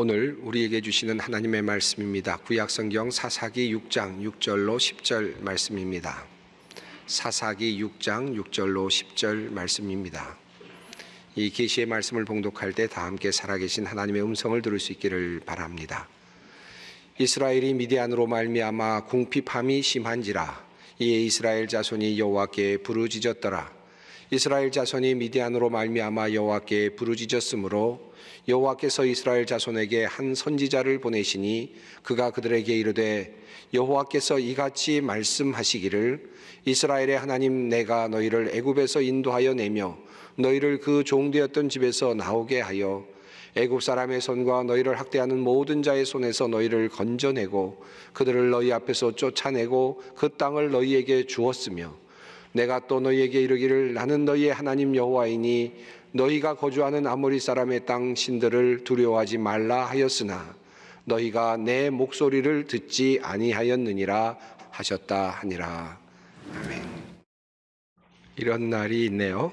오늘 우리에게 주시는 하나님의 말씀입니다. 구약성경 사사기 6장 6절로 10절 말씀입니다. 사사기 6장 6절로 10절 말씀입니다. 이 계시의 말씀을 봉독할 때 다 함께 살아계신 하나님의 음성을 들을 수 있기를 바랍니다. 이스라엘이 미디안으로 말미암아 궁핍함이 심한지라 이에 이스라엘 자손이 여호와께 부르짖었더라 이스라엘 자손이 미디안으로 말미암아 여호와께 부르짖었으므로 여호와께서 이스라엘 자손에게 한 선지자를 보내시니 그가 그들에게 이르되 여호와께서 이같이 말씀하시기를 이스라엘의 하나님 내가 너희를 애굽에서 인도하여 내며 너희를 그 종되었던 집에서 나오게 하여 애굽 사람의 손과 너희를 학대하는 모든 자의 손에서 너희를 건져내고 그들을 너희 앞에서 쫓아내고 그 땅을 너희에게 주었으며 내가 또 너희에게 이르기를 나는 너희의 하나님 여호와이니 너희가 거주하는 아모리 사람의 땅 신들을 두려워하지 말라 하였으나 너희가 내 목소리를 듣지 아니하였느니라 하셨다 하니라. 아멘. 이런 날이 있네요.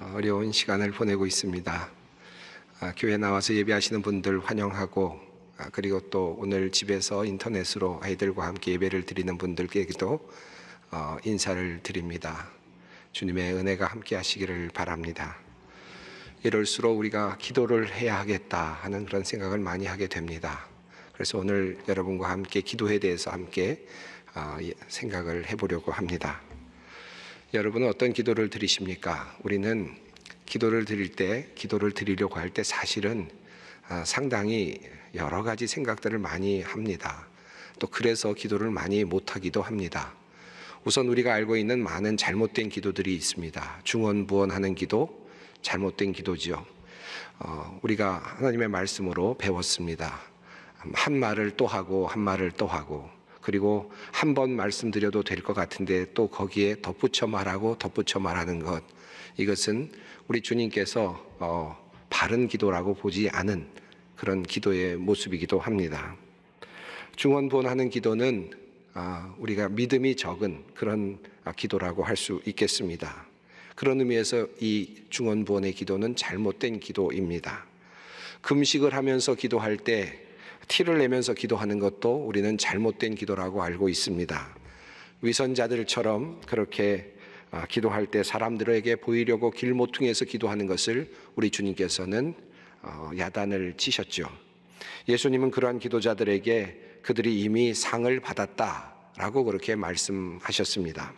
어, 어려운 시간을 보내고 있습니다. 아, 교회 나와서 예배하시는 분들 환영하고 아, 그리고 또 오늘 집에서 인터넷으로 아이들과 함께 예배를 드리는 분들께도 어, 인사를 드립니다. 주님의 은혜가 함께 하시기를 바랍니다. 이럴수록 우리가 기도를 해야 하겠다 하는 그런 생각을 많이 하게 됩니다. 그래서 오늘 여러분과 함께 기도에 대해서 함께 어, 예, 생각을 해보려고 합니다. 여러분은 어떤 기도를 드리십니까? 우리는 기도를 드릴 때, 기도를 드리려고 할 때 사실은 어, 상당히 여러 가지 생각들을 많이 합니다. 또 그래서 기도를 많이 못하기도 합니다. 우선 우리가 알고 있는 많은 잘못된 기도들이 있습니다. 중언부언하는 기도, 잘못된 기도지요. 어, 우리가 하나님의 말씀으로 배웠습니다. 한 말을 또 하고 한 말을 또 하고 그리고 한 번 말씀드려도 될 것 같은데 또 거기에 덧붙여 말하고 덧붙여 말하는 것 이것은 우리 주님께서 어, 바른 기도라고 보지 않은 그런 기도의 모습이기도 합니다. 중언부언하는 기도는 아, 우리가 믿음이 적은 그런 아, 기도라고 할 수 있겠습니다. 그런 의미에서 이 중언부언의 기도는 잘못된 기도입니다. 금식을 하면서 기도할 때 티를 내면서 기도하는 것도 우리는 잘못된 기도라고 알고 있습니다. 위선자들처럼 그렇게 아, 기도할 때 사람들에게 보이려고 길모퉁에서 기도하는 것을 우리 주님께서는 어, 야단을 치셨죠. 예수님은 그러한 기도자들에게 그들이 이미 상을 받았다라고 그렇게 말씀하셨습니다.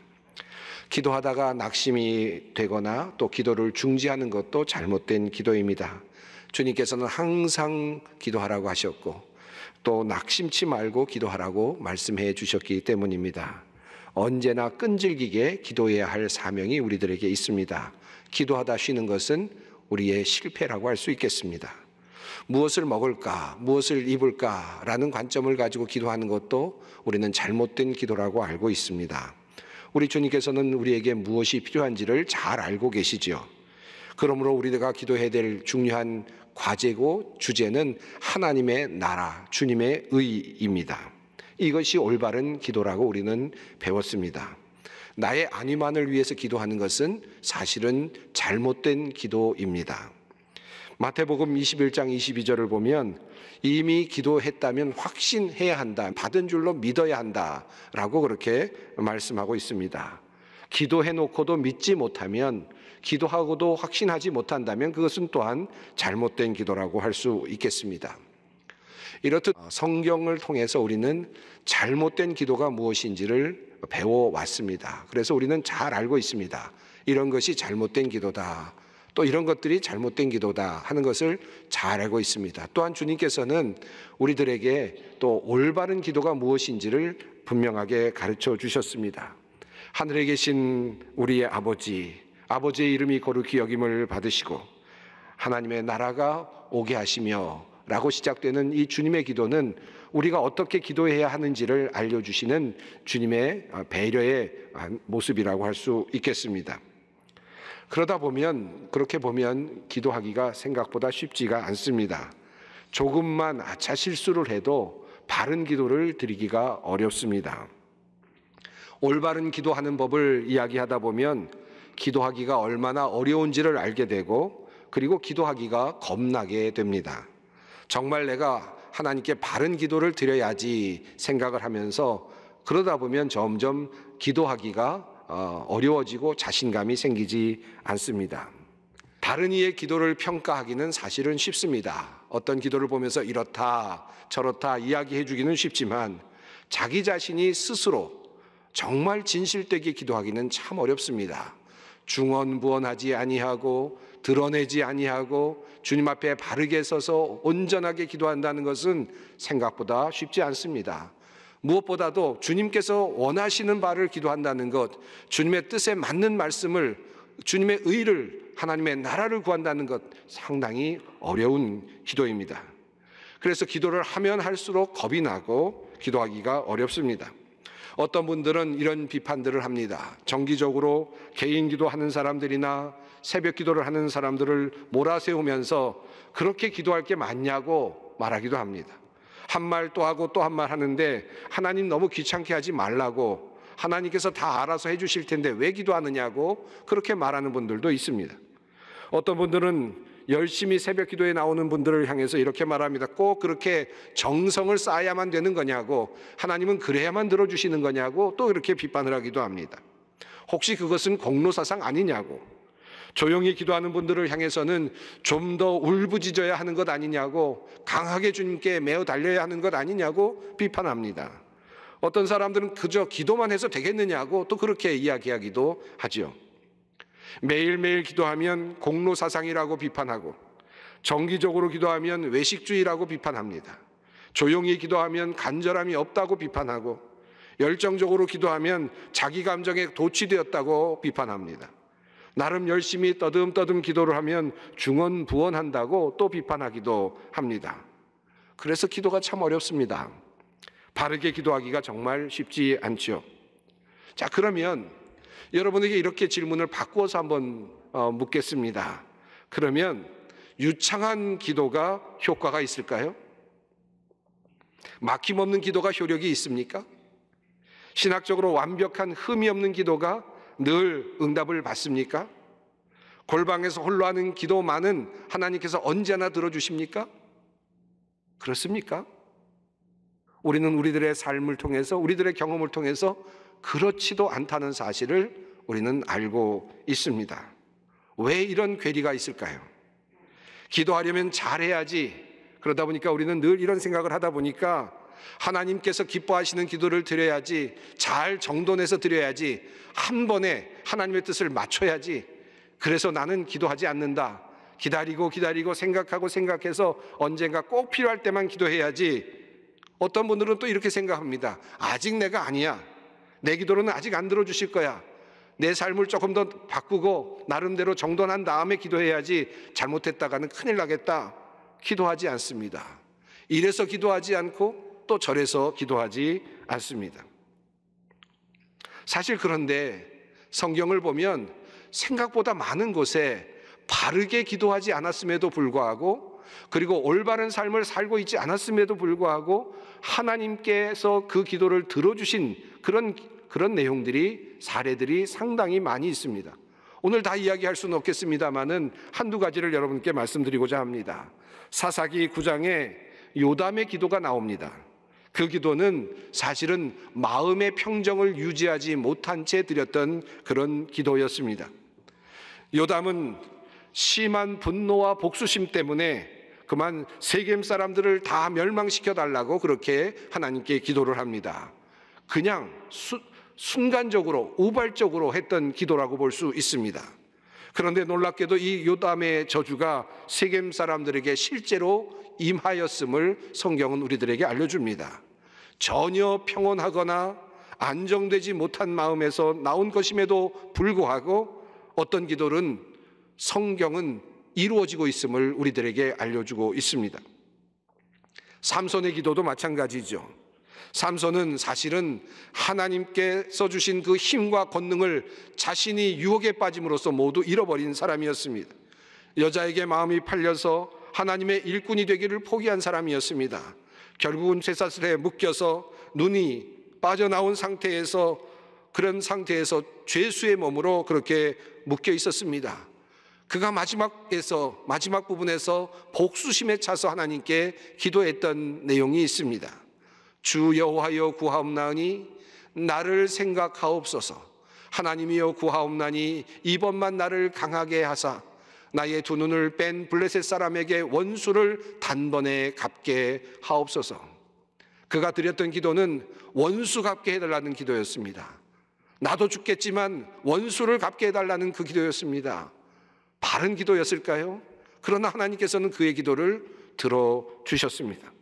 기도하다가 낙심이 되거나 또 기도를 중지하는 것도 잘못된 기도입니다. 주님께서는 항상 기도하라고 하셨고 또 낙심치 말고 기도하라고 말씀해 주셨기 때문입니다. 언제나 끈질기게 기도해야 할 사명이 우리들에게 있습니다. 기도하다 쉬는 것은 우리의 실패라고 할 수 있겠습니다. 무엇을 먹을까, 무엇을 입을까라는 관점을 가지고 기도하는 것도 우리는 잘못된 기도라고 알고 있습니다. 우리 주님께서는 우리에게 무엇이 필요한지를 잘 알고 계시지요. 그러므로 우리가 기도해야 될 중요한 과제고 주제는 하나님의 나라, 주님의 의입니다. 이것이 올바른 기도라고 우리는 배웠습니다. 나의 안위만을 위해서 기도하는 것은 사실은 잘못된 기도입니다. 마태복음 21장 22절을 보면 이미 기도했다면 확신해야 한다. 받은 줄로 믿어야 한다. 라고 그렇게 말씀하고 있습니다. 기도해 놓고도 믿지 못하면 기도하고도 확신하지 못한다면 그것은 또한 잘못된 기도라고 할 수 있겠습니다. 이렇듯 성경을 통해서 우리는 잘못된 기도가 무엇인지를 배워왔습니다. 그래서 우리는 잘 알고 있습니다. 이런 것이 잘못된 기도다. 또 이런 것들이 잘못된 기도다 하는 것을 잘 알고 있습니다. 또한 주님께서는 우리들에게 또 올바른 기도가 무엇인지를 분명하게 가르쳐 주셨습니다. 하늘에 계신 우리의 아버지, 아버지의 이름이 거룩히 여김을 받으시고 하나님의 나라가 오게 하시며 라고 시작되는 이 주님의 기도는 우리가 어떻게 기도해야 하는지를 알려주시는 주님의 배려의 모습이라고 할 수 있겠습니다. 그러다 보면 그렇게 보면 기도하기가 생각보다 쉽지가 않습니다. 조금만 아차 실수를 해도 바른 기도를 드리기가 어렵습니다. 올바른 기도하는 법을 이야기하다 보면 기도하기가 얼마나 어려운지를 알게 되고 그리고 기도하기가 겁나게 됩니다. 정말 내가 하나님께 바른 기도를 드려야지 생각을 하면서 그러다 보면 점점 기도하기가 어, 어려워지고 자신감이 생기지 않습니다. 다른 이의 기도를 평가하기는 사실은 쉽습니다. 어떤 기도를 보면서 이렇다, 저렇다 이야기해 주기는 쉽지만 자기 자신이 스스로 정말 진실되게 기도하기는 참 어렵습니다. 중언부언하지 아니하고 드러내지 아니하고 주님 앞에 바르게 서서 온전하게 기도한다는 것은 생각보다 쉽지 않습니다. 무엇보다도 주님께서 원하시는 바를 기도한다는 것, 주님의 뜻에 맞는 말씀을, 주님의 의를, 하나님의 나라를 구한다는 것 상당히 어려운 기도입니다. 그래서 기도를 하면 할수록 겁이 나고 기도하기가 어렵습니다. 어떤 분들은 이런 비판들을 합니다. 정기적으로 개인 기도하는 사람들이나 새벽 기도를 하는 사람들을 몰아세우면서 그렇게 기도할 게 맞냐고 말하기도 합니다. 한말또 하고 또 한 말 하는데 하나님 너무 귀찮게 하지 말라고 하나님께서 다 알아서 해주실 텐데 왜 기도하느냐고 그렇게 말하는 분들도 있습니다. 어떤 분들은 열심히 새벽 기도에 나오는 분들을 향해서 이렇게 말합니다. 꼭 그렇게 정성을 쌓아야만 되는 거냐고, 하나님은 그래야만 들어주시는 거냐고, 또 이렇게 비판을 하기도 합니다. 혹시 그것은 공로사상 아니냐고, 조용히 기도하는 분들을 향해서는 좀 더 울부짖어야 하는 것 아니냐고 강하게 주님께 매어 달려야 하는 것 아니냐고 비판합니다. 어떤 사람들은 그저 기도만 해서 되겠느냐고 또 그렇게 이야기하기도 하지요. 매일매일 기도하면 공로 사상이라고 비판하고 정기적으로 기도하면 외식주의라고 비판합니다. 조용히 기도하면 간절함이 없다고 비판하고 열정적으로 기도하면 자기 감정에 도취되었다고 비판합니다. 나름 열심히 떠듬떠듬 기도를 하면 중언 부언한다고 또 비판하기도 합니다. 그래서 기도가 참 어렵습니다. 바르게 기도하기가 정말 쉽지 않죠. 자, 그러면 여러분에게 이렇게 질문을 바꾸어서 한번 어, 묻겠습니다. 그러면 유창한 기도가 효과가 있을까요? 막힘없는 기도가 효력이 있습니까? 신학적으로 완벽한 흠이 없는 기도가 늘 응답을 받습니까? 골방에서 홀로 하는 기도만은 하나님께서 언제나 들어주십니까? 그렇습니까? 우리는 우리들의 삶을 통해서, 우리들의 경험을 통해서 그렇지도 않다는 사실을 우리는 알고 있습니다. 왜 이런 괴리가 있을까요? 기도하려면 잘해야지. 그러다 보니까 우리는 늘 이런 생각을 하다 보니까 하나님께서 기뻐하시는 기도를 드려야지 잘 정돈해서 드려야지 한 번에 하나님의 뜻을 맞춰야지 그래서 나는 기도하지 않는다. 기다리고 기다리고 생각하고 생각해서 언젠가 꼭 필요할 때만 기도해야지. 어떤 분들은 또 이렇게 생각합니다. 아직 내가 아니야. 내 기도로는 아직 안 들어주실 거야. 내 삶을 조금 더 바꾸고 나름대로 정돈한 다음에 기도해야지 잘못했다가는 큰일 나겠다. 기도하지 않습니다. 이래서 기도하지 않고 또 절에서 기도하지 않습니다. 사실 그런데 성경을 보면 생각보다 많은 곳에 바르게 기도하지 않았음에도 불구하고 그리고 올바른 삶을 살고 있지 않았음에도 불구하고 하나님께서 그 기도를 들어주신 그런 그런 내용들이 사례들이 상당히 많이 있습니다. 오늘 다 이야기할 수는 없겠습니다만은 한두 가지를 여러분께 말씀드리고자 합니다. 사사기 9장에 요담의 기도가 나옵니다. 그 기도는 사실은 마음의 평정을 유지하지 못한 채 드렸던 그런 기도였습니다. 요담은 심한 분노와 복수심 때문에 그만 세겜 사람들을 다 멸망시켜 달라고 그렇게 하나님께 기도를 합니다. 그냥 수, 순간적으로 우발적으로 했던 기도라고 볼 수 있습니다. 그런데 놀랍게도 이 요담의 저주가 세겜 사람들에게 실제로 임하였음을 성경은 우리들에게 알려줍니다. 전혀 평온하거나 안정되지 못한 마음에서 나온 것임에도 불구하고 어떤 기도는 성경은 이루어지고 있음을 우리들에게 알려주고 있습니다. 삼손의 기도도 마찬가지죠. 삼손은 사실은 하나님께 써주신 그 힘과 권능을 자신이 유혹에 빠짐으로써 모두 잃어버린 사람이었습니다. 여자에게 마음이 팔려서 하나님의 일꾼이 되기를 포기한 사람이었습니다. 결국은 쇠사슬에 묶여서 눈이 빠져나온 상태에서 그런 상태에서 죄수의 몸으로 그렇게 묶여 있었습니다. 그가 마지막에서 마지막 부분에서 복수심에 차서 하나님께 기도했던 내용이 있습니다. 주 여호와여 구하옵나니 나를 생각하옵소서. 하나님이여 구하옵나니 이번만 나를 강하게 하사 나의 두 눈을 뺀 블레셋 사람에게 원수를 단번에 갚게 하옵소서. 그가 드렸던 기도는 원수 갚게 해달라는 기도였습니다. 나도 죽겠지만 원수를 갚게 해달라는 그 기도였습니다. 바른 기도였을까요? 그러나 하나님께서는 그의 기도를 들어주셨습니다.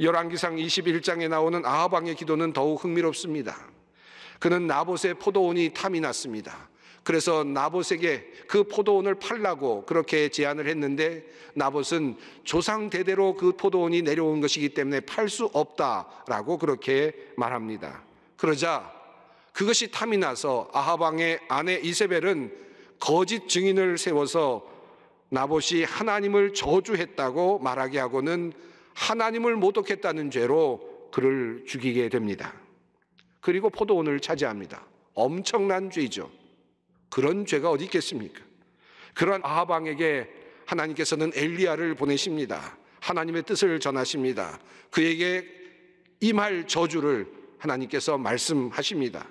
열왕기상 21장에 나오는 아하방의 기도는 더욱 흥미롭습니다. 그는 나봇의 포도원이 탐이 났습니다. 그래서 나봇에게 그 포도원을 팔라고 그렇게 제안을 했는데 나봇은 조상 대대로 그 포도원이 내려온 것이기 때문에 팔 수 없다라고 그렇게 말합니다. 그러자 그것이 탐이 나서 아하방의 아내 이세벨은 거짓 증인을 세워서 나봇이 하나님을 저주했다고 말하게 하고는 하나님을 모독했다는 죄로 그를 죽이게 됩니다. 그리고 포도원을 차지합니다. 엄청난 죄죠. 그런 죄가 어디 있겠습니까? 그러한 아방에게 하나님께서는 엘리야를 보내십니다. 하나님의 뜻을 전하십니다. 그에게 임할 저주를 하나님께서 말씀하십니다.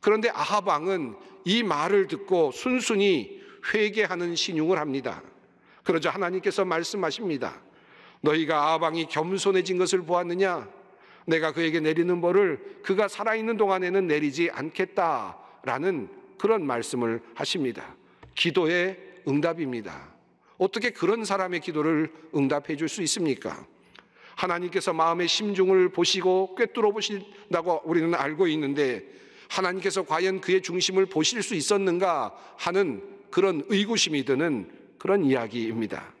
그런데 아하방은 이 말을 듣고 순순히 회개하는 신용을 합니다. 그러자 하나님께서 말씀하십니다. 너희가 아방이 겸손해진 것을 보았느냐? 내가 그에게 내리는 벌을 그가 살아있는 동안에는 내리지 않겠다라는 그런 말씀을 하십니다. 기도의 응답입니다. 어떻게 그런 사람의 기도를 응답해 줄 수 있습니까? 하나님께서 마음의 심중을 보시고 꿰뚫어 보신다고 우리는 알고 있는데 하나님께서 과연 그의 중심을 보실 수 있었는가 하는 그런 의구심이 드는 그런 이야기입니다.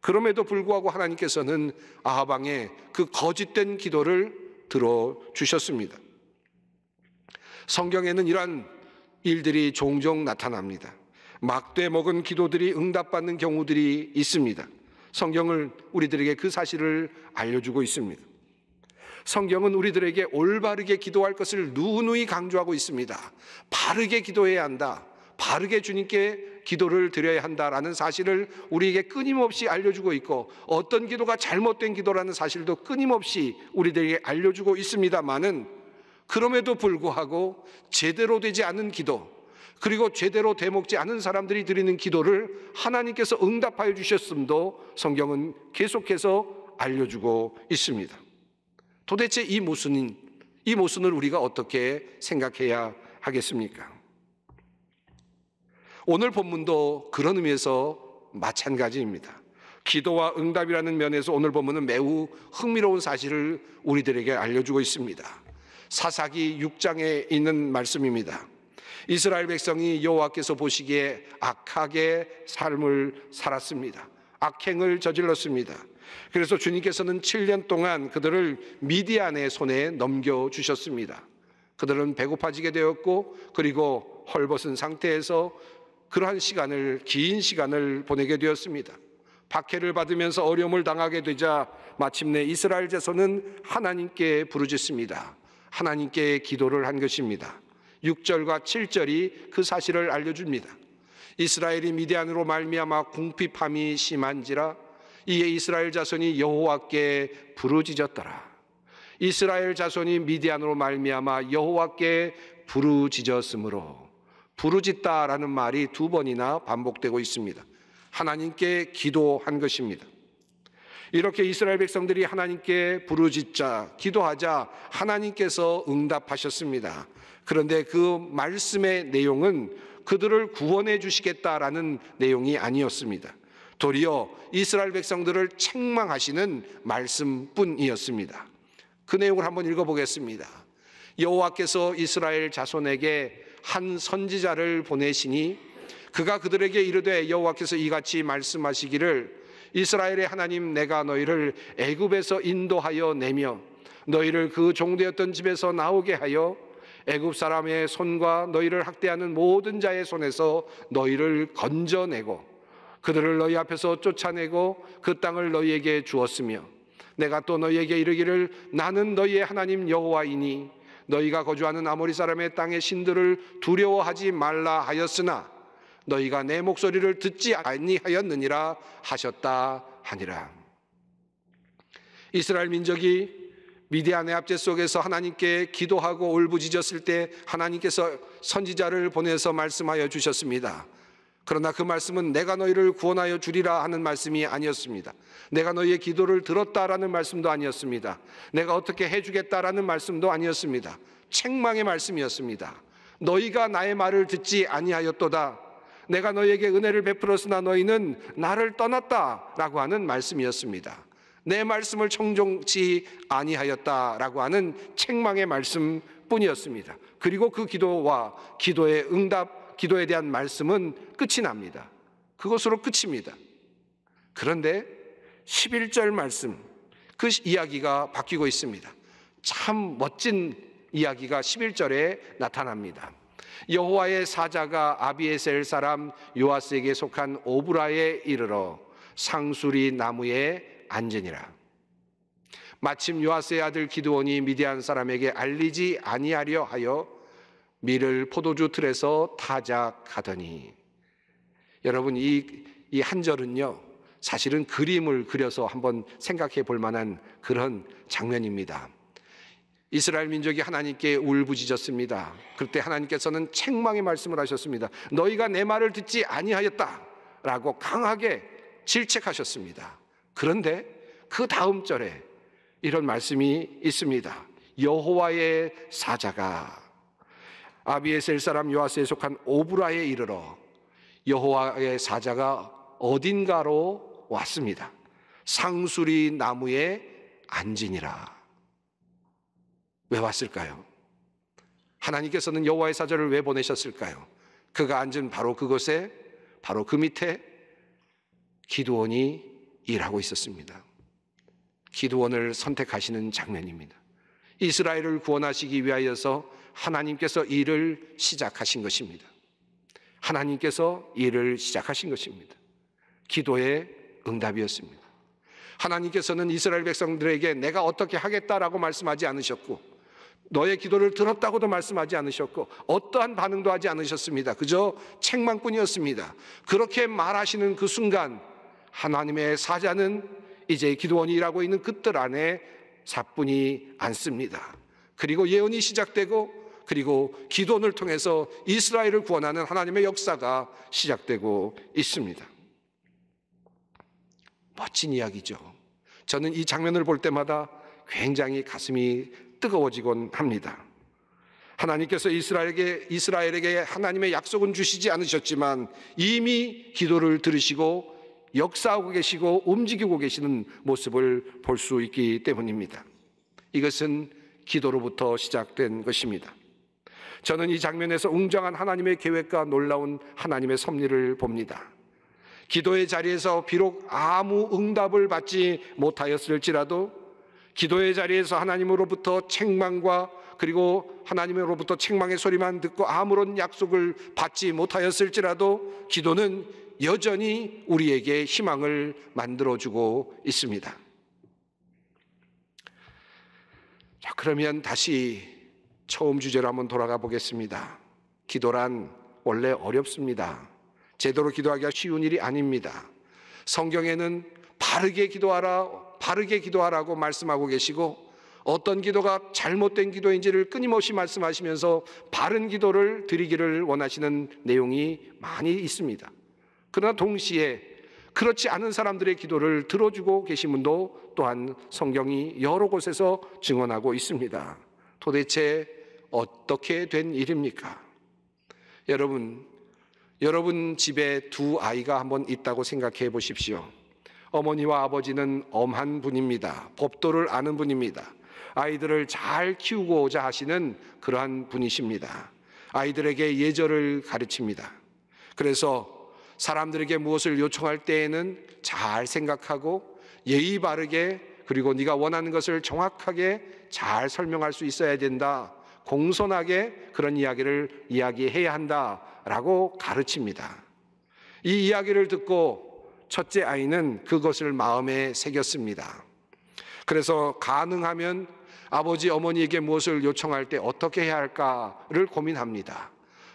그럼에도 불구하고 하나님께서는 아하방의 그 거짓된 기도를 들어 주셨습니다. 성경에는 이러한 일들이 종종 나타납니다. 막돼 먹은 기도들이 응답받는 경우들이 있습니다. 성경을 우리들에게 그 사실을 알려주고 있습니다. 성경은 우리들에게 올바르게 기도할 것을 누누이 강조하고 있습니다. 바르게 기도해야 한다. 바르게 주님께 기도를 드려야 한다라는 사실을 우리에게 끊임없이 알려주고 있고 어떤 기도가 잘못된 기도라는 사실도 끊임없이 우리들에게 알려주고 있습니다만은 그럼에도 불구하고 제대로 되지 않은 기도, 그리고 제대로 대목지 않은 사람들이 드리는 기도를 하나님께서 응답하여 주셨음도 성경은 계속해서 알려주고 있습니다. 도대체 이 모순인, 이 모순을 우리가 어떻게 생각해야 하겠습니까? 오늘 본문도 그런 의미에서 마찬가지입니다. 기도와 응답이라는 면에서 오늘 본문은 매우 흥미로운 사실을 우리들에게 알려주고 있습니다. 사사기 6장에 있는 말씀입니다. 이스라엘 백성이 여호와께서 보시기에 악하게 삶을 살았습니다. 악행을 저질렀습니다. 그래서 주님께서는 7년 동안 그들을 미디안의 손에 넘겨 주셨습니다. 그들은 배고파지게 되었고 그리고 헐벗은 상태에서 그러한 시간을 긴 시간을 보내게 되었습니다. 박해를 받으면서 어려움을 당하게 되자 마침내 이스라엘 제서는 하나님께 부르짖습니다. 하나님께 기도를 한 것입니다. 6절과 7절이 그 사실을 알려줍니다. 이스라엘이 미디안으로 말미암아 궁핍함이 심한지라 이에 이스라엘 자손이 여호와께 부르짖었더라. 이스라엘 자손이 미디안으로 말미암아 여호와께 부르짖었으므로 부르짖다라는 말이 두 번이나 반복되고 있습니다. 하나님께 기도한 것입니다. 이렇게 이스라엘 백성들이 하나님께 부르짖자 기도하자 하나님께서 응답하셨습니다. 그런데 그 말씀의 내용은 그들을 구원해 주시겠다라는 내용이 아니었습니다. 도리어 이스라엘 백성들을 책망하시는 말씀뿐이었습니다. 그 내용을 한번 읽어보겠습니다. 여호와께서 이스라엘 자손에게 한 선지자를 보내시니 그가 그들에게 이르되 여호와께서 이같이 말씀하시기를 이스라엘의 하나님 내가 너희를 애굽에서 인도하여 내며 너희를 그 종되었던 집에서 나오게 하여 애굽 사람의 손과 너희를 학대하는 모든 자의 손에서 너희를 건져내고 그들을 너희 앞에서 쫓아내고 그 땅을 너희에게 주었으며 내가 또 너희에게 이르기를 나는 너희의 하나님 여호와이니 너희가 거주하는 아모리 사람의 땅의 신들을 두려워하지 말라 하였으나 너희가 내 목소리를 듣지 아니하였느니라 하셨다 하니라. 이스라엘 민족이 미디안의 압제 속에서 하나님께 기도하고 울부짖었을 때 하나님께서 선지자를 보내서 말씀하여 주셨습니다. 그러나 그 말씀은 내가 너희를 구원하여 주리라 하는 말씀이 아니었습니다. 내가 너희의 기도를 들었다라는 말씀도 아니었습니다. 내가 어떻게 해주겠다라는 말씀도 아니었습니다. 책망의 말씀이었습니다. 너희가 나의 말을 듣지 아니하였도다. 내가 너에게 은혜를 베풀었으나 너희는 나를 떠났다라고 하는 말씀이었습니다. 내 말씀을 청종치 아니하였다라고 하는 책망의 말씀뿐이었습니다. 그리고 그 기도와 기도의 응답, 기도에 대한 말씀은 끝이 납니다. 그것으로 끝입니다. 그런데 11절 말씀 그 이야기가 바뀌고 있습니다. 참 멋진 이야기가 11절에 나타납니다. 여호와의 사자가 아비에셀 사람 요아스에게 속한 오브라에 이르러 상수리 나무에 앉으니라. 마침 요아스의 아들 기드원이 미디안 사람에게 알리지 아니하려 하여 미를 포도주 틀에서 타작하더니 여러분 이 이 한 절은요 사실은 그림을 그려서 한번 생각해 볼 만한 그런 장면입니다. 이스라엘 민족이 하나님께 울부짖었습니다. 그때 하나님께서는 책망의 말씀을 하셨습니다. 너희가 내 말을 듣지 아니하였다라고 강하게 질책하셨습니다. 그런데 그 다음 절에 이런 말씀이 있습니다. 여호와의 사자가 아비에셀 사람 요아스에 속한 오브라에 이르러 여호와의 사자가 어딘가로 왔습니다. 상수리 나무에 앉으니라. 왜 왔을까요? 하나님께서는 여호와의 사자를 왜 보내셨을까요? 그가 앉은 바로 그곳에 바로 그 밑에 기도원이 일하고 있었습니다. 기도원을 선택하시는 장면입니다. 이스라엘을 구원하시기 위하여서 하나님께서 일을 시작하신 것입니다. 하나님께서 일을 시작하신 것입니다. 기도의 응답이었습니다. 하나님께서는 이스라엘 백성들에게 내가 어떻게 하겠다라고 말씀하지 않으셨고 너의 기도를 들었다고도 말씀하지 않으셨고 어떠한 반응도 하지 않으셨습니다. 그저 책망뿐이었습니다. 그렇게 말하시는 그 순간 하나님의 사자는 이제 기도원이 일하고 있는 그들 안에 사뿐히 앉습니다. 그리고 예언이 시작되고 그리고 기도원을 통해서 이스라엘을 구원하는 하나님의 역사가 시작되고 있습니다. 멋진 이야기죠. 저는 이 장면을 볼 때마다 굉장히 가슴이 뜨거워지곤 합니다. 하나님께서 이스라엘에게, 이스라엘에게 하나님의 약속은 주시지 않으셨지만 이미 기도를 들으시고 역사하고 계시고 움직이고 계시는 모습을 볼 수 있기 때문입니다. 이것은 기도로부터 시작된 것입니다. 저는 이 장면에서 웅장한 하나님의 계획과 놀라운 하나님의 섭리를 봅니다. 기도의 자리에서 비록 아무 응답을 받지 못하였을지라도 기도의 자리에서 하나님으로부터 책망과 그리고 하나님으로부터 책망의 소리만 듣고 아무런 약속을 받지 못하였을지라도 기도는 여전히 우리에게 희망을 만들어주고 있습니다. 자, 그러면 다시 처음 주제로 한번 돌아가 보겠습니다. 기도란 원래 어렵습니다. 제대로 기도하기가 쉬운 일이 아닙니다. 성경에는 바르게 기도하라, 바르게 기도하라고 말씀하고 계시고 어떤 기도가 잘못된 기도인지를 끊임없이 말씀하시면서 바른 기도를 드리기를 원하시는 내용이 많이 있습니다. 그러나 동시에 그렇지 않은 사람들의 기도를 들어주고 계신 분도 또한 성경이 여러 곳에서 증언하고 있습니다. 도대체 어떻게 된 일입니까? 여러분, 여러분 집에 두 아이가 한번 있다고 생각해 보십시오. 어머니와 아버지는 엄한 분입니다. 법도를 아는 분입니다. 아이들을 잘 키우고자 하시는 그러한 분이십니다. 아이들에게 예절을 가르칩니다. 그래서 사람들에게 무엇을 요청할 때에는 잘 생각하고 예의 바르게 그리고 네가 원하는 것을 정확하게 잘 설명할 수 있어야 된다. 공손하게 그런 이야기를 이야기해야 한다라고 가르칩니다. 이 이야기를 듣고 첫째 아이는 그것을 마음에 새겼습니다. 그래서 가능하면 아버지 어머니에게 무엇을 요청할 때 어떻게 해야 할까를 고민합니다.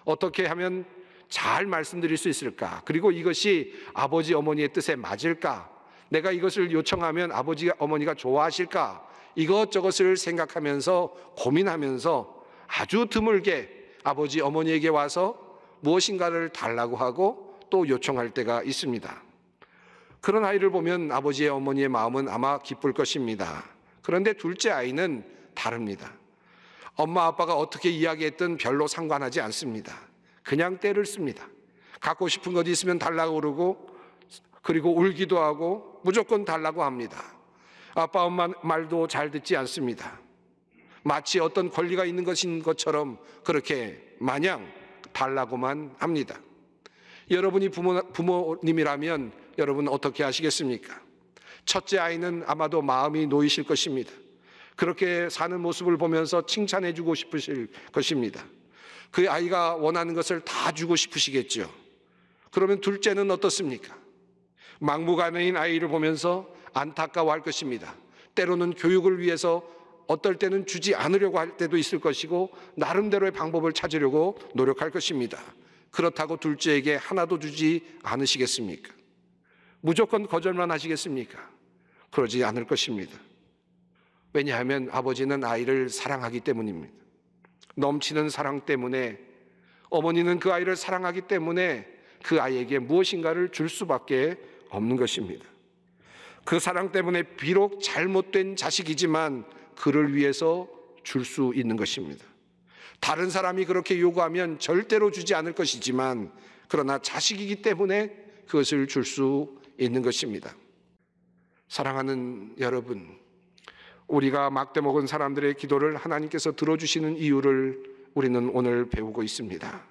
어떻게 하면 잘 말씀드릴 수 있을까? 그리고 이것이 아버지 어머니의 뜻에 맞을까? 내가 이것을 요청하면 아버지 어머니가 좋아하실까? 이것저것을 생각하면서 고민하면서 아주 드물게 아버지 어머니에게 와서 무엇인가를 달라고 하고 또 요청할 때가 있습니다. 그런 아이를 보면 아버지의 어머니의 마음은 아마 기쁠 것입니다. 그런데 둘째 아이는 다릅니다. 엄마 아빠가 어떻게 이야기했든 별로 상관하지 않습니다. 그냥 때를 씁니다. 갖고 싶은 것 있으면 달라고 그러고 그리고 울기도 하고 무조건 달라고 합니다. 아빠 엄마 말도 잘 듣지 않습니다. 마치 어떤 권리가 있는 것인 것처럼 그렇게 마냥 달라고만 합니다. 여러분이 부모, 부모님이라면 여러분 어떻게 하시겠습니까? 첫째 아이는 아마도 마음이 놓이실 것입니다. 그렇게 사는 모습을 보면서 칭찬해 주고 싶으실 것입니다. 그 아이가 원하는 것을 다 주고 싶으시겠죠. 그러면 둘째는 어떻습니까? 막무가내인 아이를 보면서 안타까워할 것입니다. 때로는 교육을 위해서 어떨 때는 주지 않으려고 할 때도 있을 것이고 나름대로의 방법을 찾으려고 노력할 것입니다. 그렇다고 둘째에게 하나도 주지 않으시겠습니까? 무조건 거절만 하시겠습니까? 그러지 않을 것입니다. 왜냐하면 아버지는 아이를 사랑하기 때문입니다. 넘치는 사랑 때문에 어머니는 그 아이를 사랑하기 때문에 그 아이에게 무엇인가를 줄 수밖에 없는 것입니다. 그 사랑 때문에 비록 잘못된 자식이지만 그를 위해서 줄 수 있는 것입니다. 다른 사람이 그렇게 요구하면 절대로 주지 않을 것이지만 그러나 자식이기 때문에 그것을 줄수 있는 것입니다. 사랑하는 여러분, 우리가 막대 먹은 사람들의 기도를 하나님께서 들어주시는 이유를 우리는 오늘 배우고 있습니다.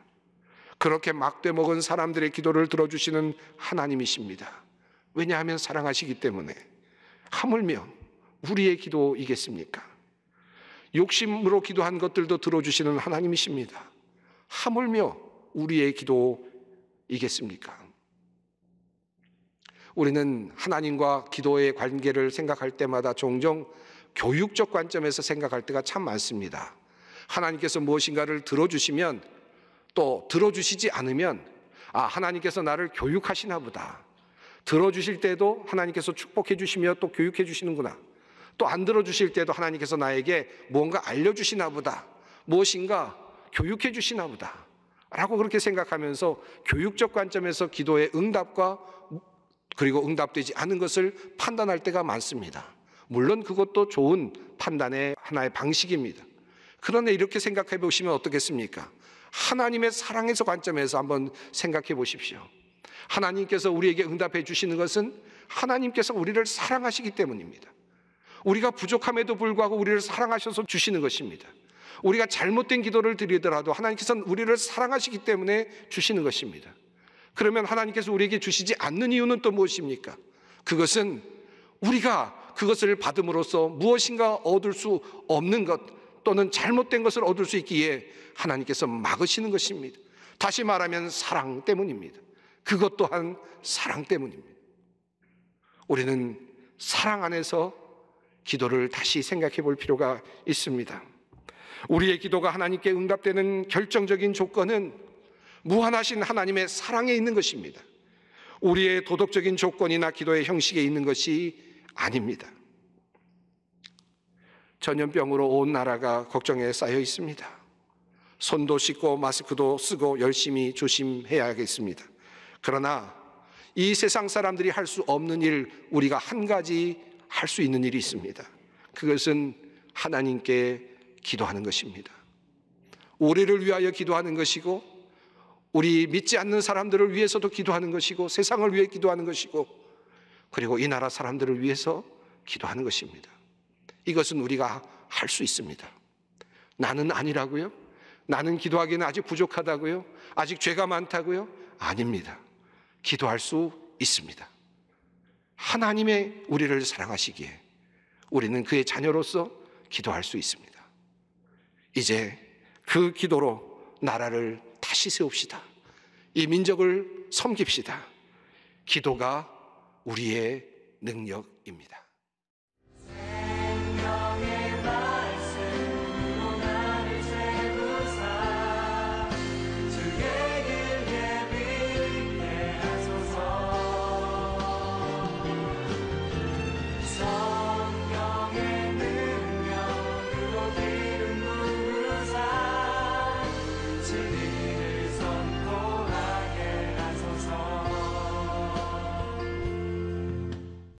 그렇게 막대 먹은 사람들의 기도를 들어주시는 하나님이십니다. 왜냐하면 사랑하시기 때문에 하물며 우리의 기도이겠습니까? 욕심으로 기도한 것들도 들어주시는 하나님이십니다. 하물며 우리의 기도이겠습니까? 우리는 하나님과 기도의 관계를 생각할 때마다 종종 교육적 관점에서 생각할 때가 참 많습니다. 하나님께서 무엇인가를 들어주시면 또 들어주시지 않으면 아, 하나님께서 나를 교육하시나 보다. 들어주실 때도 하나님께서 축복해 주시며 또 교육해 주시는구나. 또 안 들어주실 때도 하나님께서 나에게 무언가 알려주시나 보다. 무엇인가 교육해 주시나 보다. 라고 그렇게 생각하면서 교육적 관점에서 기도의 응답과 그리고 응답되지 않은 것을 판단할 때가 많습니다. 물론 그것도 좋은 판단의 하나의 방식입니다. 그런데 이렇게 생각해 보시면 어떻겠습니까? 하나님의 사랑에서 관점에서 한번 생각해 보십시오. 하나님께서 우리에게 응답해 주시는 것은 하나님께서 우리를 사랑하시기 때문입니다. 우리가 부족함에도 불구하고 우리를 사랑하셔서 주시는 것입니다. 우리가 잘못된 기도를 드리더라도 하나님께서는 우리를 사랑하시기 때문에 주시는 것입니다. 그러면 하나님께서 우리에게 주시지 않는 이유는 또 무엇입니까? 그것은 우리가 그것을 받음으로써 무엇인가 얻을 수 없는 것 또는 잘못된 것을 얻을 수 있기에 하나님께서 막으시는 것입니다. 다시 말하면 사랑 때문입니다. 그것 또한 사랑 때문입니다. 우리는 사랑 안에서 기도를 다시 생각해 볼 필요가 있습니다. 우리의 기도가 하나님께 응답되는 결정적인 조건은 무한하신 하나님의 사랑에 있는 것입니다. 우리의 도덕적인 조건이나 기도의 형식에 있는 것이 아닙니다. 전염병으로 온 나라가 걱정에 쌓여 있습니다. 손도 씻고 마스크도 쓰고 열심히 조심해야겠습니다. 그러나 이 세상 사람들이 할 수 없는 일 우리가 한 가지 할 수 있는 일이 있습니다. 그것은 하나님께 기도하는 것입니다. 우리를 위하여 기도하는 것이고 우리 믿지 않는 사람들을 위해서도 기도하는 것이고 세상을 위해 기도하는 것이고 그리고 이 나라 사람들을 위해서 기도하는 것입니다. 이것은 우리가 할 수 있습니다. 나는 아니라고요? 나는 기도하기는 아직 부족하다고요? 아직 죄가 많다고요? 아닙니다. 기도할 수 있습니다. 하나님의 우리를 사랑하시기에 우리는 그의 자녀로서 기도할 수 있습니다. 이제 그 기도로 나라를 다시 세웁시다. 이 민족을 섬깁시다. 기도가 우리의 능력입니다.